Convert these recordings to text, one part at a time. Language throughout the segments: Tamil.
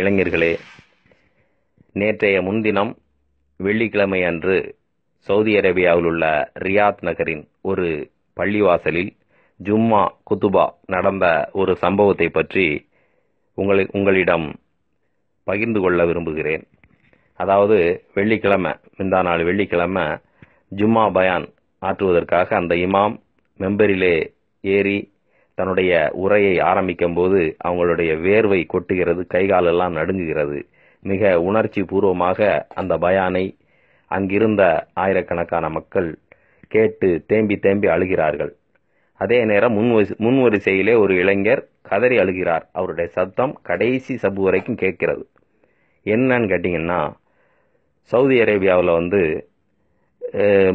இளைஞர்களே நேற்றைய முன்தினம் வெள்ளிக்கிழமை அன்று சவுதி அரேபியாவில் உள்ள ரியாத் நகரின் ஒரு பள்ளிவாசலில் ஜும்மா குத்துபா நடந்த ஒரு சம்பவத்தை பற்றி உங்களை உங்களிடம் பகிர்ந்து கொள்ள விரும்புகிறேன் அதாவது வெள்ளிக்கிழமை இந்த நாள் வெள்ளிக்கிழமை ஜும்மா பயான் ஆற்றுவதற்காக அந்த இமாம் மெம்பரிலே ஏறி தன்னுடைய உரையை ஆரம்பிக்கும் போது அவங்களுடைய வேர்வை கொட்டுகிறது கைகாலெல்லாம் நடுங்குகிறது மிக உணர்ச்சி பூர்வமாக அந்த பயானை அங்கிருந்த ஆயிரக்கணக்கான மக்கள் கேட்டு தேம்பி தேம்பி அழுகிறார்கள் அதே நேரம் முன்வரி முன்வரிசையிலே ஒரு இளைஞர் கதறி அழுகிறார் அவருடைய சத்தம் கடைசி சப்பு வரைக்கும் கேட்கிறது என்னன்னு கேட்டிங்கன்னா சவுதி அரேபியாவில் வந்து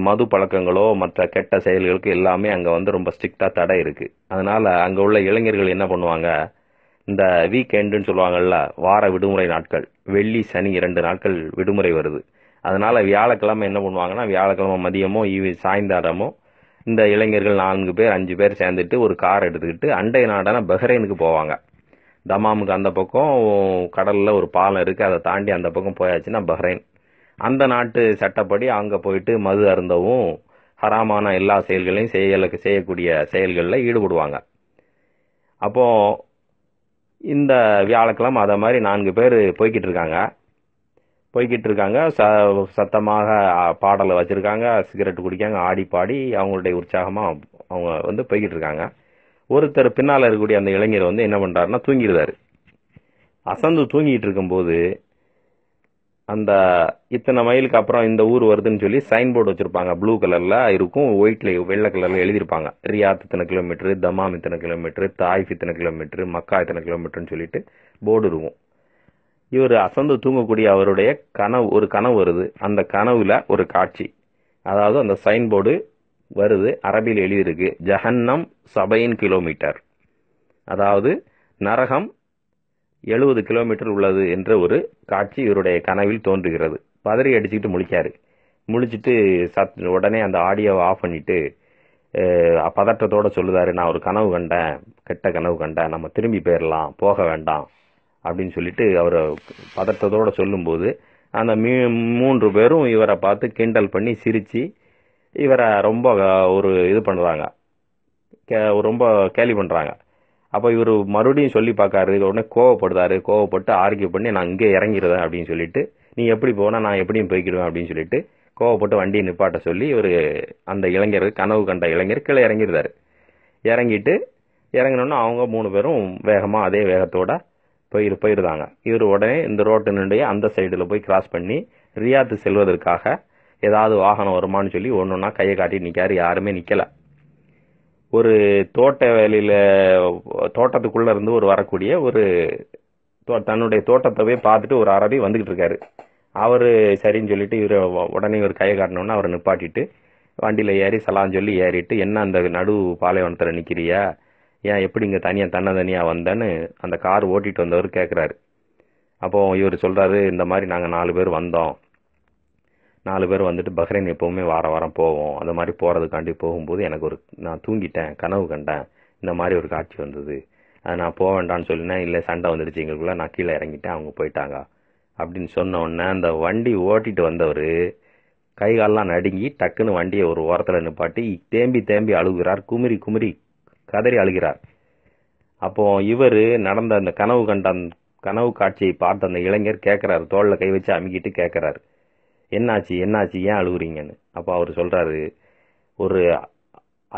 மது பழக்கங்களோ மற்ற கெட்ட செயல்களுக்கு எல்லாமே அங்கே வந்து ரொம்ப ஸ்ட்ரிக்டாக தடை இருக்குது அதனால் அங்கே உள்ள இளைஞர்கள் என்ன பண்ணுவாங்க இந்த வீக்கெண்டுன்னு சொல்லுவாங்கள்ல வார விடுமுறை நாட்கள் வெள்ளி சனி இரண்டு நாட்கள் விடுமுறை வருது அதனால் வியாழக்கிழமை என்ன பண்ணுவாங்கன்னா வியாழக்கிழமை மதியமோ ஈவி சாயந்தரமோ இந்த இளைஞர்கள் நான்கு பேர் அஞ்சு பேர் சேர்ந்துட்டு ஒரு கார் எடுத்துக்கிட்டு அண்டை நாடான பஹ்ரைனுக்கு போவாங்க தமாமுக்கு அந்த பக்கம் கடலில் ஒரு பாலம் இருக்குது அதை தாண்டி அந்த பக்கம் போயாச்சுன்னா பஹ்ரைன் அந்த நாட்டு சட்டப்படி அங்கே போயிட்டு மது அருந்தவும் ஹராமான எல்லா செயல்களையும் செயலுக்கு செய்யக்கூடிய செயல்களில் ஈடுபடுவாங்க அப்போது இந்த வியாழக்கிழமை அதை மாதிரி நான்கு பேர் போய்கிட்டு இருக்காங்க போய்கிட்டு இருக்காங்க ச சத்தமாக பாடலை வச்சுருக்காங்க சிகரெட் குடிக்காங்க ஆடி பாடி அவங்களுடைய உற்சாகமாக அவங்க வந்து போய்கிட்டு இருக்காங்க ஒருத்தர் பின்னால் இருக்கக்கூடிய அந்த இளைஞர் வந்து என்ன பண்ணுறாருன்னா தூங்கிடுறாரு அசந்து தூங்கிட்டு இருக்கும்போது அந்த இத்தனை மைலுக்கு அப்புறம் இந்த ஊர் வருதுன்னு சொல்லி சைன் போர்டு வச்சுருப்பாங்க ப்ளூ கலரில் இருக்கும் ஒயிட்டில் வெள்ளை கலரில் எழுதியிருப்பாங்க ரியாத் இத்தனை கிலோமீட்டர் தமாம் இத்தனை கிலோமீட்டர் தாய்ஃப் இத்தனை கிலோமீட்டர் மக்கா இத்தனை கிலோமீட்டர்னு சொல்லிட்டு போர்டு இருக்கும் இவர் அசந்து தூங்கக்கூடிய அவருடைய கனவு ஒரு கனவு வருது அந்த கனவுல ஒரு காட்சி அதாவது அந்த சைன் போர்டு வருது அரபியில் எழுதியிருக்கு ஜஹன்னம் சபையின் கிலோமீட்டர் அதாவது நரகம் எழுபது கிலோமீட்டர் உள்ளது என்ற ஒரு காட்சி இவருடைய கனவில் தோன்றுகிறது பதறி அடிச்சுக்கிட்டு முழிக்காரு முழிச்சிட்டு சத் உடனே அந்த ஆடியோவை ஆஃப் பண்ணிவிட்டு பதட்டத்தோடு சொல்லுதாரு நான் ஒரு கனவு கண்டேன் கெட்ட கனவு கண்டேன் நம்ம திரும்பி போயிடலாம் போக வேண்டாம் அப்படின்னு சொல்லிட்டு அவர் பதட்டத்தோடு சொல்லும்போது அந்த மீ மூன்று பேரும் இவரை பார்த்து கிண்டல் பண்ணி சிரித்து இவரை ரொம்ப ஒரு இது பண்ணுறாங்க கே ரொம்ப கேலி பண்ணுறாங்க அப்போ இவர் மறுபடியும் சொல்லி பார்க்காரு உடனே கோவப்படுறாரு கோவப்பட்டு ஆர்கியூ பண்ணி நான் இங்கே இறங்கிடுறேன் அப்படின்னு சொல்லிட்டு நீ எப்படி போனால் நான் எப்படியும் போய்க்கிடுவேன் அப்படின்னு சொல்லிட்டு கோவப்பட்டு வண்டியை நிப்பாட்ட சொல்லி ஒரு அந்த இளைஞர் கனவு கண்ட இளைஞர் கீழே இறங்கிடுறாரு இறங்கிட்டு இறங்கினோன்னா அவங்க மூணு பேரும் வேகமாக அதே வேகத்தோட போயிரு போயிருந்தாங்க இவர் உடனே இந்த ரோட்டு நின்று அந்த சைடில் போய் கிராஸ் பண்ணி ரியாத்து செல்வதற்காக ஏதாவது வாகனம் வருமானு சொல்லி ஒன்று ஒன்றா கையை காட்டி நிற்காரு யாருமே நிற்கலை ஒரு தோட்ட வேலையில தோட்டத்துக்குள்ள இருந்து ஒரு வரக்கூடிய ஒரு தன்னுடைய தோட்டத்தவே பார்த்துட்டு ஒரு அரபி வந்துகிட்டு இருக்காரு அவரு சரின்னு சொல்லிட்டு இவர் உடனே ஒரு கையை காட்டினோன்னு அவரை நிப்பாட்டிட்டு வண்டியில் ஏறி சலான்னு சொல்லி ஏறிட்டு என்ன அந்த நடு பாலைவனத்தில் நிற்கிறியா ஏன் எப்படி இங்கே தனியாக தன்னை தனியாக வந்தேன்னு அந்த கார் ஓட்டிகிட்டு வந்தவர் கேட்குறாரு அப்போது இவர் சொல்கிறாரு இந்த மாதிரி நாங்கள் நாலு பேர் வந்தோம் நாலு பேர் வந்துட்டு பஹ்ரைன் எப்போவுமே வார வாரம் போவோம் அந்த மாதிரி போகிறதுக்காண்டி போகும்போது எனக்கு ஒரு நான் தூங்கிட்டேன் கனவு கண்டேன் இந்த மாதிரி ஒரு காட்சி வந்தது நான் போக வேண்டாம்னு சொல்லினேன் இல்லை சண்டை வந்துடுச்சு எங்களுக்குள்ளே நான் கீழே இறங்கிட்டேன் அவங்க போயிட்டாங்க அப்படின்னு சொன்ன உடனே அந்த வண்டி ஓட்டிட்டு வந்தவர் கை காலெலாம் நடுங்கி டக்குன்னு வண்டியை ஒரு ஓரத்தில் நிப்பாட்டி தேம்பி தேம்பி அழுகிறார் குமிரி குமிரி கதறி அழுகிறார் அப்போ இவர் நடந்த அந்த கனவு கண்ட கனவு காட்சியை பார்த்த அந்த இளைஞர் கேட்குறாரு தோளில் கை வச்சு அமுக்கிட்டு கேட்குறாரு என்னாச்சு என்னாச்சு ஏன் அழுகுறீங்கன்னு அப்போ அவர் சொல்கிறாரு ஒரு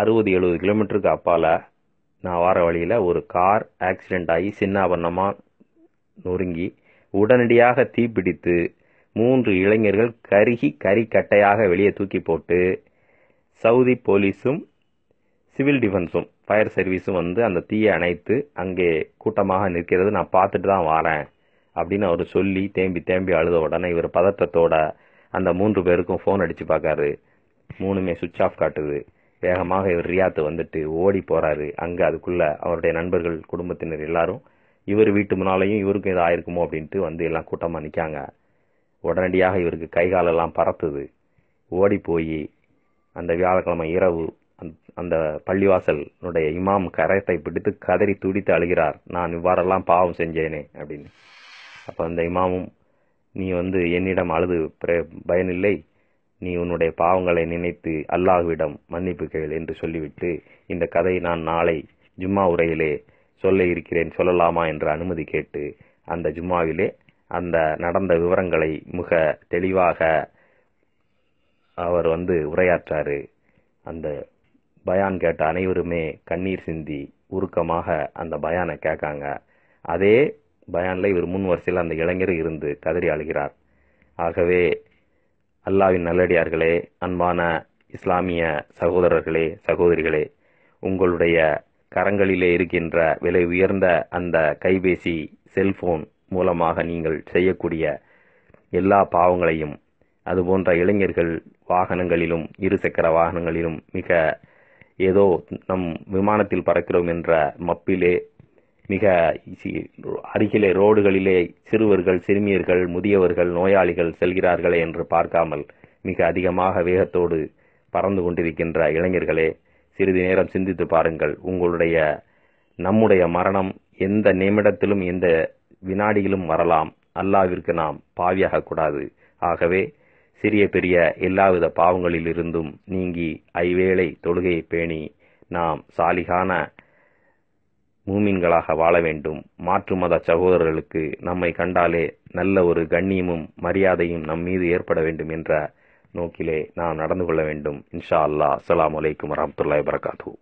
அறுபது எழுபது கிலோமீட்டருக்கு அப்பால் நான் வார வழியில் ஒரு கார் ஆக்சிடெண்ட் ஆகி சின்னாபண்ணமாக நொறுங்கி உடனடியாக தீப்பிடித்து மூன்று இளைஞர்கள் கருகி கட்டையாக வெளியே தூக்கி போட்டு சவுதி போலீஸும் சிவில் டிஃபென்ஸும் ஃபயர் சர்வீஸும் வந்து அந்த தீயை அணைத்து அங்கே கூட்டமாக நிற்கிறது நான் பார்த்துட்டு தான் வரேன் அப்படின்னு அவர் சொல்லி தேம்பி தேம்பி அழுத உடனே இவர் பதற்றத்தோட அந்த மூன்று பேருக்கும் ஃபோன் அடித்து பார்க்காரு மூணுமே சுவிட்ச் ஆஃப் காட்டுது வேகமாக இவர் ரியாத்து வந்துட்டு ஓடி போகிறாரு அங்கே அதுக்குள்ளே அவருடைய நண்பர்கள் குடும்பத்தினர் எல்லாரும் இவர் வீட்டு முன்னாலேயும் இவருக்கும் இதாக இருக்குமோ அப்படின்ட்டு வந்து எல்லாம் கூட்டமாக நிற்காங்க உடனடியாக இவருக்கு கைகாலெல்லாம் பறத்துது ஓடி போய் அந்த வியாழக்கிழமை இரவு அந்த பள்ளிவாசலுடைய இமாம் கரத்தை பிடித்து கதறி துடித்து அழுகிறார் நான் இவ்வாறெல்லாம் பாவம் செஞ்சேனே அப்படின்னு அப்போ அந்த இமாமும் நீ வந்து என்னிடம் அழுது பயனில்லை நீ உன்னுடைய பாவங்களை நினைத்து அல்லாஹ்விடம் மன்னிப்பு கேள் என்று சொல்லிவிட்டு இந்த கதையை நான் நாளை ஜும்மா உரையிலே சொல்ல இருக்கிறேன் சொல்லலாமா என்று அனுமதி கேட்டு அந்த ஜும்மாவிலே அந்த நடந்த விவரங்களை மிக தெளிவாக அவர் வந்து உரையாற்றாரு அந்த பயான் கேட்ட அனைவருமே கண்ணீர் சிந்தி உருக்கமாக அந்த பயானை கேட்காங்க அதே பயானில் இவர் முன் வரிசையில் அந்த இளைஞர் இருந்து கதறி அழுகிறார் ஆகவே அல்லாவின் நல்லடியார்களே அன்பான இஸ்லாமிய சகோதரர்களே சகோதரிகளே உங்களுடைய கரங்களிலே இருக்கின்ற விலை உயர்ந்த அந்த கைபேசி செல்போன் மூலமாக நீங்கள் செய்யக்கூடிய எல்லா பாவங்களையும் அதுபோன்ற இளைஞர்கள் வாகனங்களிலும் இருசக்கர வாகனங்களிலும் மிக ஏதோ நம் விமானத்தில் பறக்கிறோம் என்ற மப்பிலே மிக அருகிலே ரோடுகளிலே சிறுவர்கள் சிறுமியர்கள் முதியவர்கள் நோயாளிகள் செல்கிறார்களே என்று பார்க்காமல் மிக அதிகமாக வேகத்தோடு பறந்து கொண்டிருக்கின்ற இளைஞர்களே சிறிது நேரம் சிந்தித்து பாருங்கள் உங்களுடைய நம்முடைய மரணம் எந்த நிமிடத்திலும் எந்த வினாடியிலும் வரலாம் அல்லாவிற்கு நாம் பாவியாக கூடாது ஆகவே சிறிய பெரிய எல்லாவித பாவங்களிலிருந்தும் நீங்கி ஐவேளை தொழுகையை பேணி நாம் சாலிகான மூமின்களாக வாழ வேண்டும் மாற்று மத சகோதரர்களுக்கு நம்மை கண்டாலே நல்ல ஒரு கண்ணியமும் மரியாதையும் நம் மீது ஏற்பட வேண்டும் என்ற நோக்கிலே நாம் நடந்து கொள்ள வேண்டும் இன்ஷா அல்லா அஸ்லாம் வலைக்கம் வரமத்துல்லாய் வரகாத்து